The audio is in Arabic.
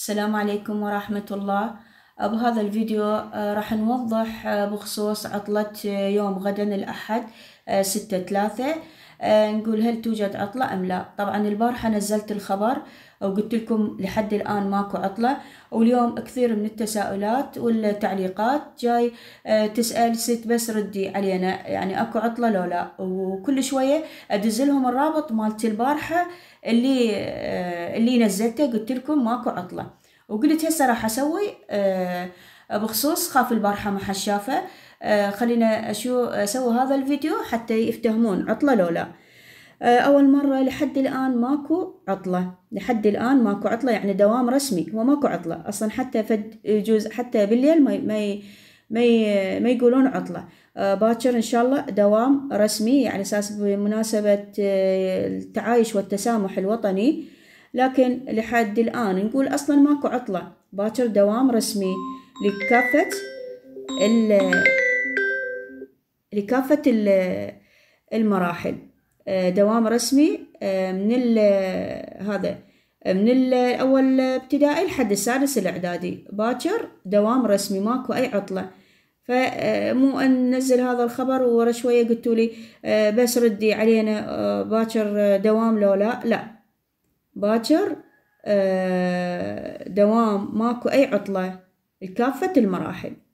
السلام عليكم ورحمة الله بهذا الفيديو آه، راح نوضح آه، بخصوص عطلة آه، يوم غدا الأحد ستة ثلاثة آه، نقول هل توجد عطلة أم لا طبعا البارحة نزلت الخبر وقلت لكم لحد الآن ماكو عطلة واليوم كثير من التساؤلات والتعليقات جاي آه، تسأل ست بس ردي علينا يعني أكو عطلة لو لا وكل شوية أدزلهم الرابط مالت البارحة اللي آه، اللي نزلته قلت لكم ماكو عطلة وقلت هسه راح أسوي بخصوص خاف البارحة ما حد شافه آه، خلينا شو اسوي هذا الفيديو حتى يفتهمون عطلة لو لا آه، أول مرة لحد الآن ماكو عطلة لحد الآن ماكو عطلة يعني دوام رسمي وماكو عطلة أصلا حتى فد جوز حتى بالليل ما ما ما ما يقولون عطلة آه، باكر إن شاء الله دوام رسمي يعني أساس بمناسبة التعايش والتسامح الوطني لكن لحد الآن نقول أصلا ماكو عطلة باكر دوام رسمي لكافة لكافة المراحل آه، دوام رسمي آه، من هذا من الأول ابتدائي لحد السادس الإعدادي باكر دوام رسمي ماكو أي عطلة فمو آه، نزل هذا الخبر ورا شوية قلتوا لي بس ردي علينا باكر دوام لو لا لا باكر دوام ماكو أي عطلة لكافة المراحل